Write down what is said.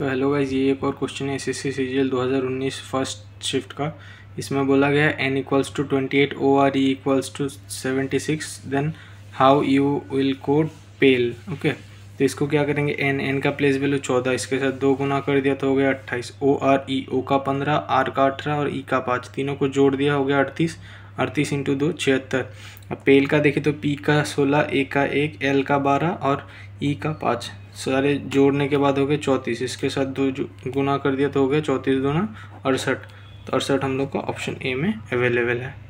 तो hello guys ये एक और क्वेश्चन है एसएससी एस 2019 फर्स्ट शिफ्ट का इसमें बोला गया है N equals to twenty eight O R E equals to seventy six then how you will code pale okay तो इसको क्या करेंगे एन एन का प्लेस वैल्यू चौदह इसके साथ दो गुना कर दिया तो हो गया अट्ठाईस ओ आर ई ओ का पंद्रह आर का अठारह और ई e का पाँच तीनों को जोड़ दिया हो गया अड़तीस अड़तीस इंटू दो छिहत्तर अब पेल का देखें तो पी का सोलह ए का एक एल का बारह और ई e का पाँच सारे जोड़ने के बाद हो गए चौंतीस इसके साथ दो गुना कर दिया तो हो गया चौंतीस दूना अड़सठ तो अड़सठ हम लोग को ऑप्शन ए में अवेलेबल है